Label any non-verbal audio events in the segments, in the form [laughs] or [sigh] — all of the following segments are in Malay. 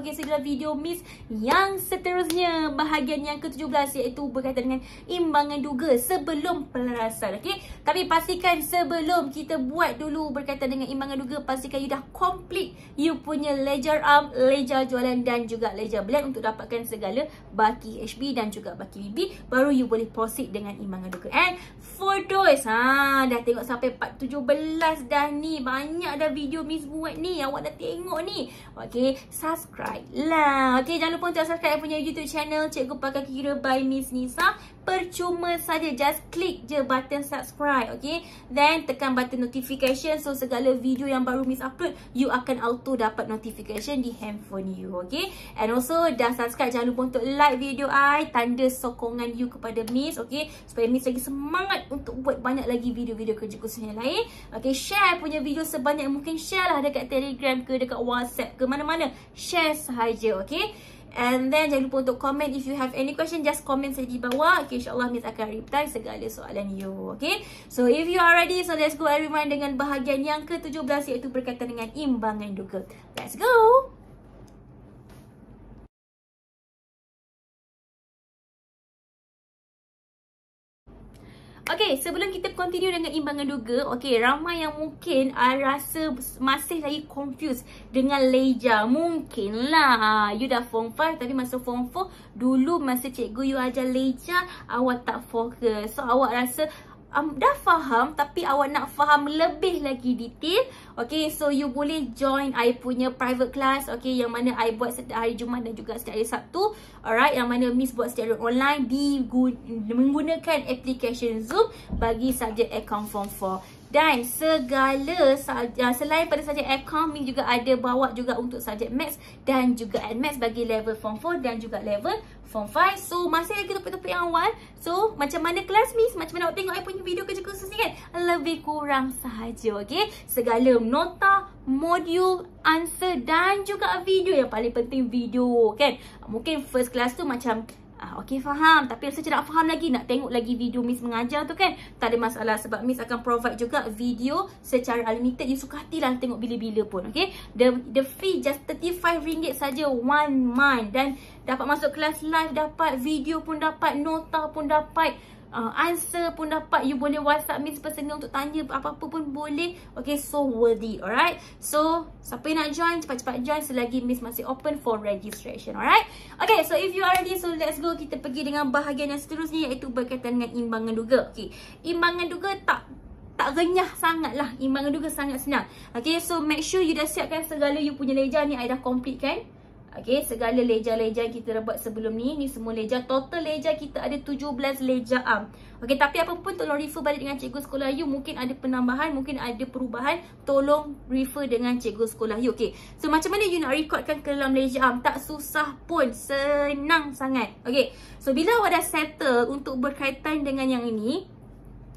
Okey, segera video Miss yang seterusnya. Bahagian yang ke-17 iaitu berkaitan dengan imbangan duga sebelum pelarasan. Okey, tapi pastikan sebelum kita buat dulu berkaitan dengan imbangan duga, pastikan you dah complete you punya ledger arm, ledger jualan dan juga ledger blank untuk dapatkan segala baki HB dan juga baki BB. Baru you boleh proceed dengan imbangan duga. And for those, ha, dah tengok sampai part 17 dah ni. Banyak dah video Miss buat ni. Awak dah tengok ni. Okey, subscribe. Baiklah. Okay, jangan lupa untuk subscribe punya YouTube channel Cikgu Pakai Kira by Miss Nisa. Percuma saja. Just click je button subscribe. okay. Then, tekan button notification. So, segala video yang baru Miss upload, you akan auto dapat notification di handphone you. okay. And also, dah subscribe. Jangan lupa untuk like video I. Tanda sokongan you kepada Miss. okay. Supaya Miss lagi semangat untuk buat banyak lagi video-video kerja khusus yang lain. Okay, Share punya video sebanyak mungkin. Share lah dekat Telegram ke, dekat WhatsApp ke, mana-mana. Share sahaja okay and then jangan lupa untuk komen. if you have any question just comment saja di bawah okay insyaallah Miss akan reply segala soalan you okay so if you are ready so let's go everyone dengan bahagian yang ke-17 iaitu berkaitan dengan imbangan duga let's go Okay, sebelum kita continue dengan imbangan duga, okay, ramai yang mungkin uh, rasa masih lagi confused dengan leja. Mungkinlah ah, you dah form 5 tapi masa form 4, dulu masa cikgu you ajar leja, awak tak fokus. So, awak rasa um, dah faham tapi awak nak faham lebih lagi detail Okay, so you boleh join I punya private class Okay, yang mana I buat setiap hari Jumaat dan juga setiap hari Sabtu Alright, yang mana Miss buat secara online Menggunakan application Zoom bagi subjek account form 4 dan segala ah, selain pada subjek accounting juga ada bawa juga untuk subjek maths dan juga admaths bagi level form 4 dan juga level form 5. So masih lagi topik-topik yang awal. So macam mana kelas miss? Macam mana awak tengok saya eh, punya video kerja khusus ni kan? Lebih kurang sahaja okay? Segala nota, modul, answer dan juga video yang paling penting video kan? Mungkin first class tu macam Ah, Okey faham. Tapi saya tidak faham lagi. Nak tengok lagi video Miss mengajar tu kan. Tak ada masalah. Sebab Miss akan provide juga video secara unlimited. You suka lah tengok bila-bila pun. Okey. The the fee just RM35 saja one month. Dan dapat masuk kelas live dapat. Video pun dapat. Nota pun Dapat uh, answer pun dapat you boleh whatsapp me personal untuk tanya apa-apa pun boleh okay so worthy alright so siapa yang nak join cepat-cepat join selagi miss masih open for registration alright okay so if you already so let's go kita pergi dengan bahagian yang seterusnya iaitu berkaitan dengan imbangan duga okay imbangan duga tak tak renyah sangat lah. Imbangan duga sangat senang. Okay, so make sure you dah siapkan segala you punya leja ni. I dah complete kan? Okey, segala leja-leja kita buat sebelum ni, ni semua leja. Total leja kita ada 17 leja am. Okey, tapi apa pun tolong refer balik dengan cikgu sekolah you. Mungkin ada penambahan, mungkin ada perubahan. Tolong refer dengan cikgu sekolah you. Okey, so macam mana you nak recordkan ke dalam leja am? Tak susah pun. Senang sangat. Okey, so bila awak dah settle untuk berkaitan dengan yang ini,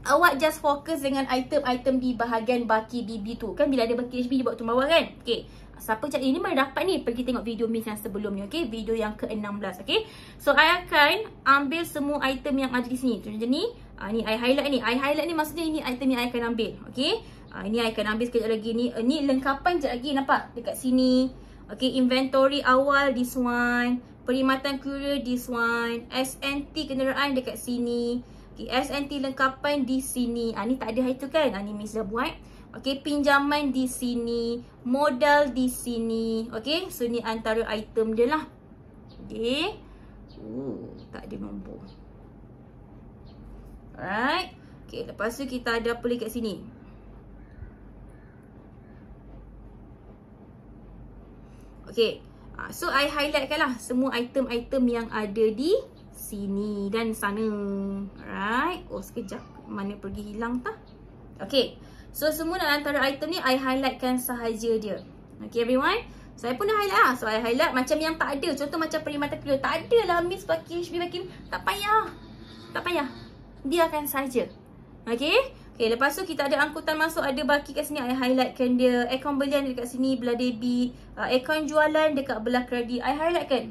Awak just fokus dengan item-item di bahagian baki BB tu. Kan bila ada baki HB di bawah tu bawah kan? Okay. Siapa cari eh, ni mana dapat ni pergi tengok video Miss yang sebelum ni okey video yang ke-16 okey. So I akan ambil semua item yang ada di sini. Contoh ni, ah uh, ni I highlight ni. I highlight ni maksudnya ini item yang I akan ambil okey. Ah uh, ini I akan ambil sekejap lagi ni. Uh, ni lengkapan je lagi nampak dekat sini. Okey inventory awal this one. Perkhidmatan courier this one. SNT kenderaan dekat sini. Okey SNT lengkapan di sini. Ah uh, ni tak ada hari tu kan? Ah uh, ni Miss dah buat. Okey, pinjaman di sini, modal di sini. Okey, so ni antara item dia lah. Okey. Uh, tak ada nombor. Alright. Okey, lepas tu kita ada apa lagi kat sini? Okey. Ah, so I highlightkan lah semua item-item yang ada di sini dan sana. Alright. Oh, sekejap. Mana pergi hilang tak, Okey. So semua dalam antara item ni I highlightkan sahaja dia Okay everyone Saya so, pun dah highlight lah So I highlight macam yang tak ada Contoh macam perkhidmatan kedua Tak ada lah miss pakai HB pakai Tak payah Tak payah Dia Biarkan sahaja Okay Okay lepas tu kita ada angkutan masuk Ada baki kat sini I highlightkan dia Aircon belian dekat sini Belah debit uh, Aircon jualan dekat belah kredit I highlightkan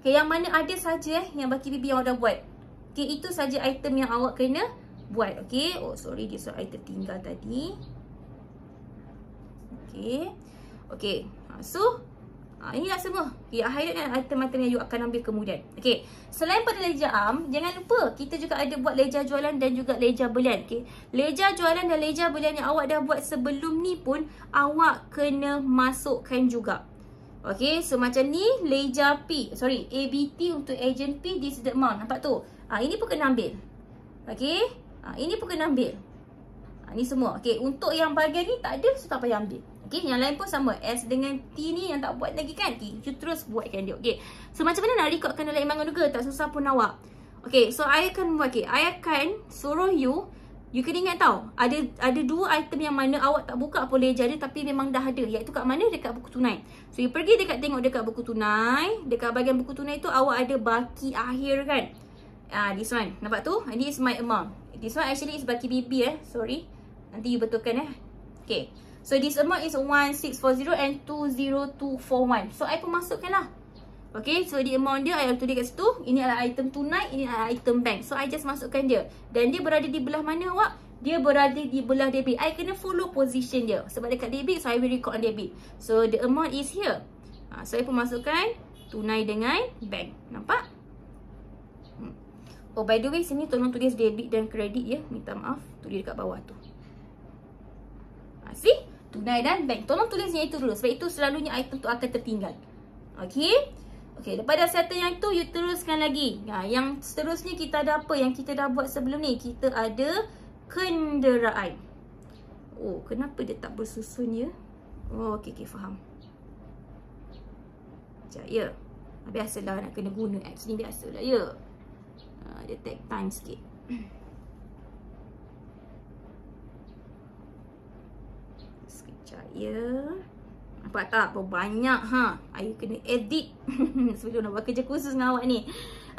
Okay yang mana ada sahaja eh Yang baki BB yang awak dah buat Okay itu saja item yang awak kena buat okey oh sorry dia sorry tertinggal tadi okey okey ha so ha, inilah semua ya highlight kan item-item yang you akan ambil kemudian okey selain pada leja am jangan lupa kita juga ada buat leja jualan dan juga leja belian okey leja jualan dan leja belian yang awak dah buat sebelum ni pun awak kena masukkan juga Okay, so macam ni leja P, sorry, ABT untuk agent P, this is the amount, nampak tu? Ah, ha, ini pun kena ambil. Okay, Ha, ini pun kena ambil. Ha, ni semua. Okay, untuk yang bahagian ni tak ada, so tak payah ambil. Okay, yang lain pun sama. S dengan T ni yang tak buat lagi kan? Okey, you terus buatkan dia. Okay, So macam mana nak record kena lain bangun Tak susah pun awak. Okay, so I akan buat. Okey, I akan suruh you You kena ingat tau, ada ada dua item yang mana awak tak buka pun leja dia tapi memang dah ada. Iaitu kat mana? Dekat buku tunai. So, you pergi dekat tengok dekat buku tunai. Dekat bahagian buku tunai tu, awak ada baki akhir kan? Ah, uh, this one. Nampak tu? This is my amount. This one actually is baki bibi eh. Sorry. Nanti you betulkan eh. Okay. So this amount is 1640 and 20241. So I pun masukkan lah. Okay. So the amount dia I have tulis kat situ. Ini adalah item tunai. Ini adalah item bank. So I just masukkan dia. Dan dia berada di belah mana awak? Dia berada di belah debit. I kena follow position dia. Sebab dekat debit. So I will record on debit. So the amount is here. Ah, so I pun masukkan tunai dengan bank. Nampak? Oh by the way sini tolong tulis debit dan kredit ya Minta maaf tulis dekat bawah tu Asih Tunai dan bank Tolong tulisnya itu dulu Sebab itu selalunya item tu akan tertinggal Okay Okay lepas dah settle yang tu You teruskan lagi ya, Yang seterusnya kita ada apa Yang kita dah buat sebelum ni Kita ada Kenderaan Oh kenapa dia tak bersusun ya Oh okay, okay faham Sekejap ya Biasalah nak kena guna apps ni Biasalah ya uh, dia take time sikit ya nampak tak Banyak ha ayu kena edit [laughs] sebelum nak buat kerja khusus dengan awak ni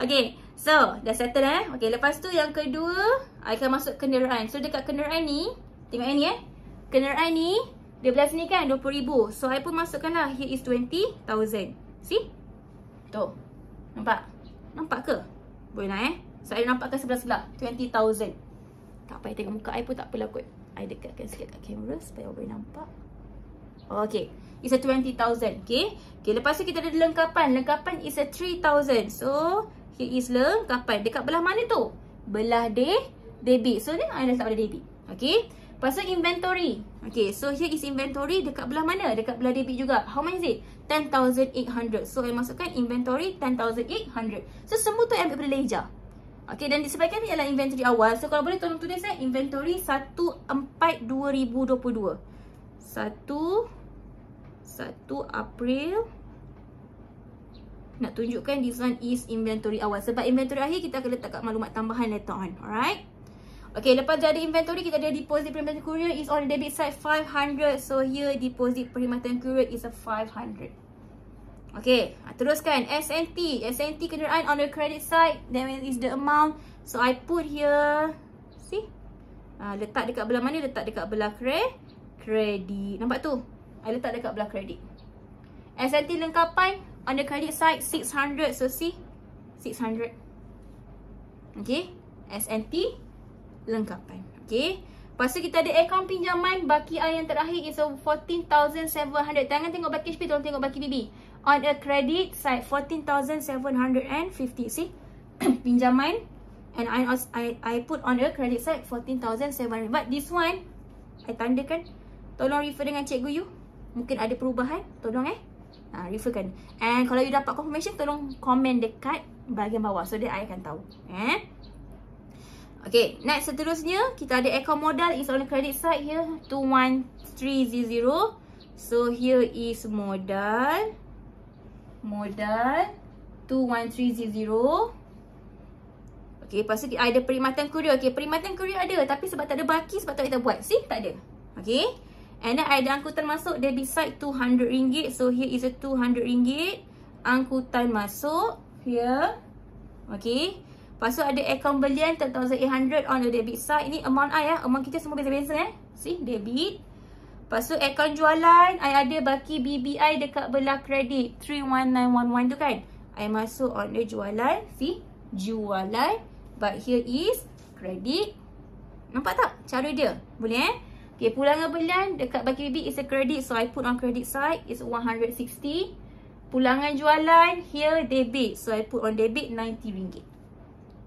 Okay, so dah settle eh. Okay, lepas tu yang kedua, I akan masuk kenderaan. So dekat kenderaan ni, tengok ni eh. Kenderaan ni, dia belah sini kan RM20,000. So I pun masukkan lah, here is RM20,000. See? Tu. Nampak? Nampak ke? Boleh nak eh So I nampakkan sebelah-sebelah 20,000 Tak payah tengok muka I pun tak apalah kot I dekatkan sikit kat kamera Supaya awak boleh nampak Okay It's a 20,000 Okay Okay lepas tu kita ada lengkapan Lengkapan is a 3,000 So Here is lengkapan Dekat belah mana tu? Belah de debit So ni I letak pada debit Okay Pasal inventory. Okay, so here is inventory dekat belah mana? Dekat belah debit juga. How much is it? 10,800. So, I masukkan inventory 10,800. So, semua tu ambil daripada leja. Okay, dan disebabkan ni adalah inventory awal. So, kalau boleh tolong tulis eh. Inventory 142022. 1, 142022. Satu April Nak tunjukkan this one is inventory awal Sebab inventory akhir kita akan letak kat maklumat tambahan later on Alright Okay, lepas jadi ada inventory, kita ada deposit perkhidmatan courier is on the debit side 500. So, here deposit perkhidmatan courier is a 500. Okay, ah, teruskan. SNT. SNT kenderaan on the credit side. Then, is the amount. So, I put here. See? Uh, letak dekat belah mana? Letak dekat belah kredit. Credit. Nampak tu? I letak dekat belah kredit. SNT lengkapan on the credit side 600. So, see? 600. Okay. SNT lengkapan. okay? Lepas tu kita ada akaun pinjaman baki A yang terakhir is 14,700. Jangan tengok baki HP, tolong tengok baki BB. On a credit side, 14,750. See? [coughs] pinjaman. And I, I I put on a credit side, 14,700. But this one, I tandakan. Tolong refer dengan cikgu you. Mungkin ada perubahan. Tolong eh. Ha, referkan. And kalau you dapat confirmation, tolong komen dekat bahagian bawah. So that I akan tahu. Eh? Okay, next seterusnya kita ada account modal is on credit side here 21300 So here is modal Modal 21300 Okay, lepas tu ada perkhidmatan kurier Okay, perkhidmatan kurier ada tapi sebab tak ada baki sebab tak kita buat See, tak ada Okay And then ada angkutan masuk debit side RM200 So here is a RM200 Angkutan masuk Here Okay Lepas tu ada account belian 10,800 on the debit side. Ini amount I ya. Amount kita semua beza-beza eh. See, debit. Lepas tu account jualan. I ada baki BBI dekat belah kredit. 31911 tu kan. I masuk on the jualan. See, jualan. But here is kredit. Nampak tak cara dia? Boleh eh? Okay, pulangan belian dekat baki bbi is a credit. So, I put on credit side. It's 160. Pulangan jualan. Here, debit. So, I put on debit RM90.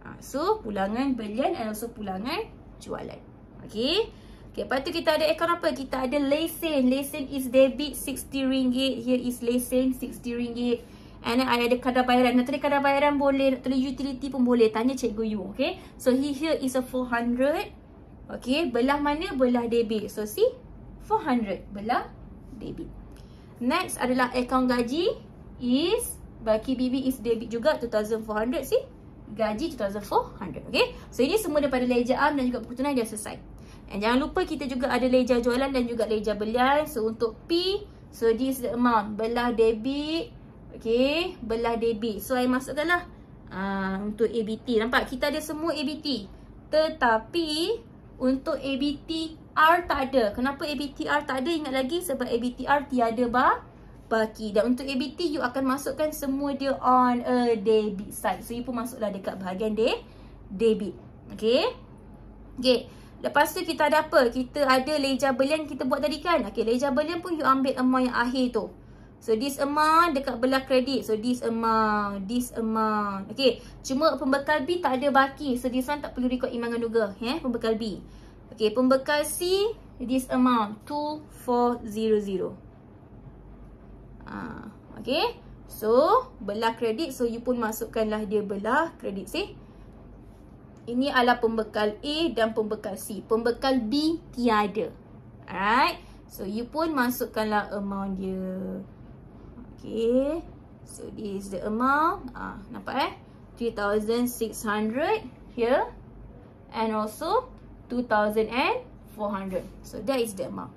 Ha, so, pulangan belian and also pulangan jualan. Okay. Okay, lepas tu kita ada ekor apa? Kita ada lesen. Lesen is debit RM60. Here is lesen RM60. And then, I ada kadar bayaran. Nak tulis kadar bayaran boleh. Nak tulis utility pun boleh. Tanya cikgu you. Okay. So, here is a 400. Okay. Belah mana? Belah debit. So, see? 400. Belah debit. Next adalah akaun gaji. Is. Baki BB is debit juga. 2,400. sih gaji 2400 okey so ini semua daripada leja am dan juga buku tunai dah selesai and jangan lupa kita juga ada leja jualan dan juga leja belian so untuk p so this the amount belah debit okey belah debit so saya masukkanlah uh, untuk abt nampak kita ada semua abt tetapi untuk abt R tak ada. Kenapa ABTR tak ada? Ingat lagi sebab ABTR tiada bah. Baki. Dan untuk ABT, you akan masukkan semua dia on a debit side. So, you pun masuklah dekat bahagian de debit. Okay? Okay. Lepas tu, kita ada apa? Kita ada leja belian kita buat tadi kan? Okay, leja belian pun you ambil amount yang akhir tu. So, this amount dekat belah kredit. So, this amount, this amount. Okay. Cuma pembekal B tak ada baki. So, this one tak perlu record imbangan juga. Yeah? Pembekal B. Okay. Pembekal C, this amount. 2400. Ha, okay. So, belah kredit. So, you pun masukkanlah dia belah kredit, see. Ini adalah pembekal A dan pembekal C. Pembekal B tiada. Alright. So, you pun masukkanlah amount dia. Okay. So, this is the amount. Ah, nampak eh? 3,600 here. And also, 2,400. So, that is the amount.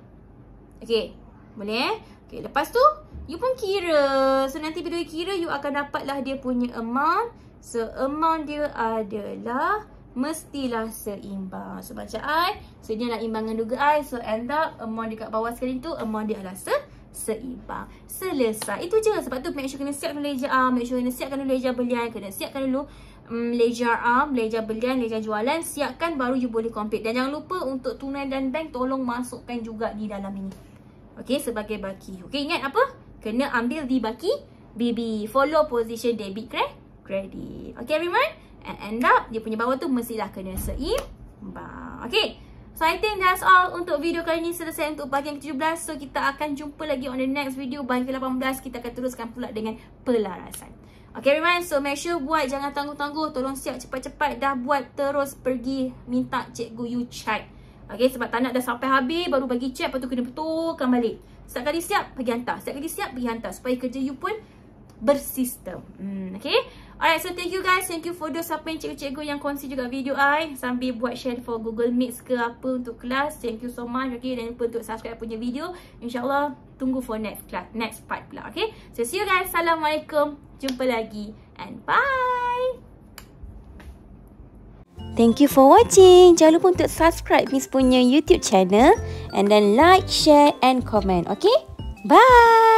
Okay. Boleh eh? Okay, lepas tu, You pun kira. So, nanti bila you kira, you akan dapatlah dia punya amount. So, amount dia adalah mestilah seimbang. So, macam I. So, dia nak imbangan juga I. So, end up amount dekat bawah sekali tu, amount dia adalah se seimbang. Selesai. Itu je. Sebab tu, make sure kena siapkan leja A. Make sure kena siapkan dulu leja belian. Kena siapkan dulu um, mm, leja A, leja belian, leja jualan. Siapkan baru you boleh complete. Dan jangan lupa untuk tunai dan bank, tolong masukkan juga di dalam ini. Okay, sebagai baki. Okay, ingat apa? kena ambil di baki BB. Follow position debit kre credit. Okay everyone? And end up, dia punya bawah tu mestilah kena seimbang. Okay. So I think that's all untuk video kali ni selesai untuk bahagian ke-17. So kita akan jumpa lagi on the next video bahagian ke-18. Kita akan teruskan pula dengan pelarasan. Okay everyone, so make sure buat jangan tangguh-tangguh. Tolong siap cepat-cepat dah buat terus pergi minta cikgu you check. Okay, sebab tak nak dah sampai habis baru bagi check lepas tu kena betulkan balik. Setiap kali siap, pergi hantar. Setiap kali siap, pergi hantar. Supaya kerja you pun bersistem. Hmm, okay? Alright, so thank you guys. Thank you for those apa yang cikgu-cikgu yang kongsi juga video I. Sambil buat share for Google Meet ke apa untuk kelas. Thank you so much. Okay, dan lupa untuk subscribe punya video. InsyaAllah, tunggu for next class. Next part pula. Okay? So, see you guys. Assalamualaikum. Jumpa lagi. And bye! Thank you for watching. Jangan lupa untuk subscribe Miss punya YouTube channel and then like, share and comment. Okay? Bye!